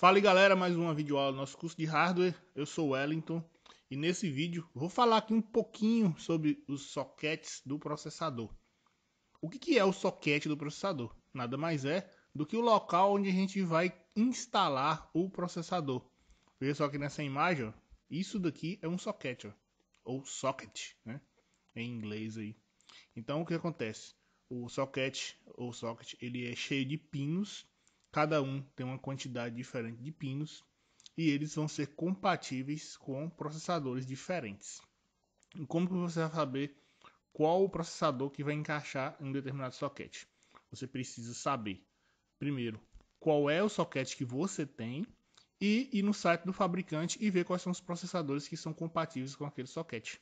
Fala galera, mais uma videoaula do nosso curso de hardware. Eu sou Wellington e nesse vídeo vou falar aqui um pouquinho sobre os sockets do processador. O que, que é o socket do processador? Nada mais é do que o local onde a gente vai instalar o processador. Veja só que nessa imagem, ó, isso daqui é um socket, ó, ou socket, né? Em inglês aí. Então o que acontece? O socket ou socket ele é cheio de pinos Cada um tem uma quantidade diferente de pinos e eles vão ser compatíveis com processadores diferentes. E como que você vai saber qual o processador que vai encaixar em um determinado socket? Você precisa saber, primeiro, qual é o socket que você tem e ir no site do fabricante e ver quais são os processadores que são compatíveis com aquele socket.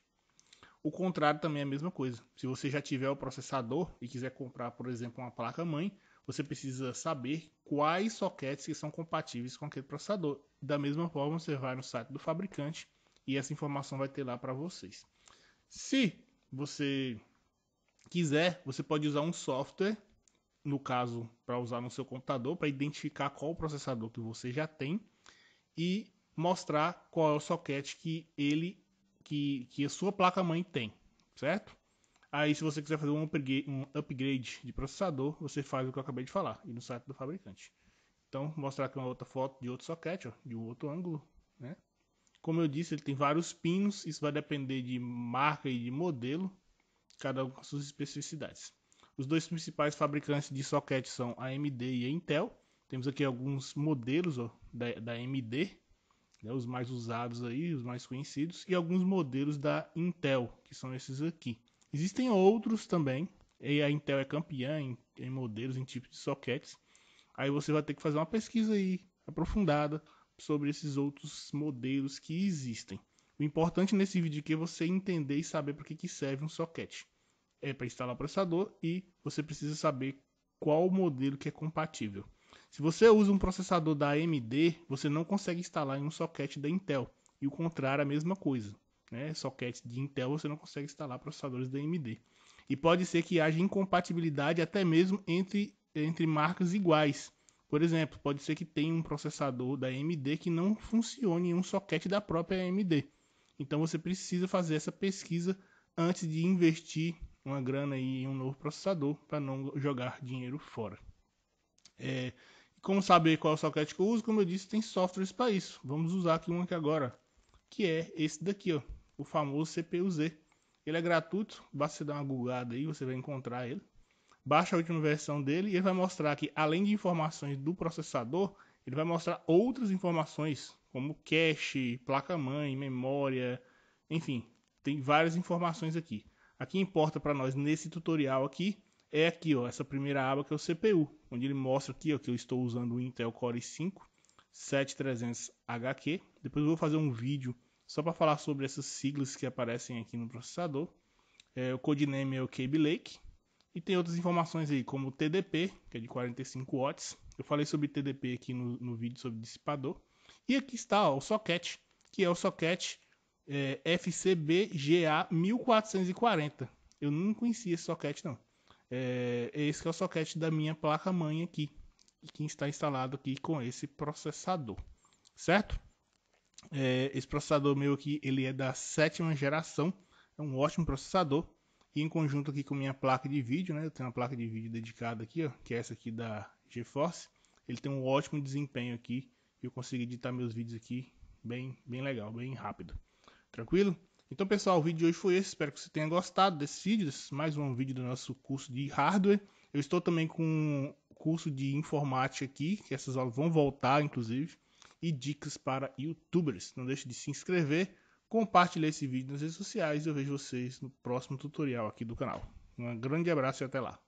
O contrário também é a mesma coisa. Se você já tiver o processador e quiser comprar, por exemplo, uma placa-mãe, você precisa saber quais sockets que são compatíveis com aquele processador. Da mesma forma, você vai no site do fabricante e essa informação vai ter lá para vocês. Se você quiser, você pode usar um software, no caso, para usar no seu computador, para identificar qual processador que você já tem e mostrar qual é o socket que ele que, que a sua placa mãe tem, certo? Aí, se você quiser fazer um upgrade de processador, você faz o que eu acabei de falar, e no site do fabricante. Então, mostrar aqui uma outra foto de outro soquete, ó, de um outro ângulo, né? Como eu disse, ele tem vários pinos, isso vai depender de marca e de modelo, cada um com suas especificidades. Os dois principais fabricantes de soquete são a AMD e a Intel. Temos aqui alguns modelos ó, da, da AMD, né, os mais usados aí, os mais conhecidos, e alguns modelos da Intel, que são esses aqui. Existem outros também, e a Intel é campeã em, em modelos, em tipos de sockets. Aí você vai ter que fazer uma pesquisa aí aprofundada sobre esses outros modelos que existem. O importante nesse vídeo aqui é você entender e saber para que, que serve um socket. É para instalar o processador e você precisa saber qual modelo que é compatível. Se você usa um processador da AMD, você não consegue instalar em um socket da Intel. E o contrário é a mesma coisa né, sockets de Intel, você não consegue instalar processadores da AMD. E pode ser que haja incompatibilidade até mesmo entre, entre marcas iguais. Por exemplo, pode ser que tenha um processador da AMD que não funcione em um socket da própria AMD. Então você precisa fazer essa pesquisa antes de investir uma grana em um novo processador para não jogar dinheiro fora. É, como saber qual socket que eu uso? Como eu disse, tem softwares para isso. Vamos usar aqui um aqui agora, que é esse daqui, ó, o famoso CPU-Z. Ele é gratuito, basta você dar uma googada aí, você vai encontrar ele. Baixa a última versão dele e ele vai mostrar que, além de informações do processador, ele vai mostrar outras informações, como cache, placa-mãe, memória, enfim, tem várias informações aqui. Aqui importa para nós nesse tutorial aqui é aqui, ó, essa primeira aba que é o CPU, onde ele mostra aqui ó, que eu estou usando o Intel Core i5 7300HQ. Depois eu vou fazer um vídeo só para falar sobre essas siglas que aparecem aqui no processador, é, o codename é o Cable Lake e tem outras informações aí, como o TDP, que é de 45 watts. Eu falei sobre TDP aqui no, no vídeo sobre dissipador. E aqui está ó, o socket, que é o socket é, FCBGA1440. Eu não conhecia esse socket, não. É, é, esse que é o socket da minha placa-mãe aqui, que está instalado aqui com esse processador, certo? É, esse processador meu aqui, ele é da sétima geração, é um ótimo processador. E em conjunto aqui com minha placa de vídeo, né? Eu tenho uma placa de vídeo dedicada aqui, ó, que é essa aqui da GeForce. Ele tem um ótimo desempenho aqui e eu consigo editar meus vídeos aqui bem, bem legal, bem rápido. Tranquilo? Então, pessoal, o vídeo de hoje foi esse. Espero que você tenha gostado desse vídeo, desse mais um vídeo do nosso curso de hardware. Eu estou também com o curso de informática aqui, que essas aulas vão voltar, inclusive e dicas para youtubers. Não deixe de se inscrever, compartilhar esse vídeo nas redes sociais e eu vejo vocês no próximo tutorial aqui do canal. Um grande abraço e até lá!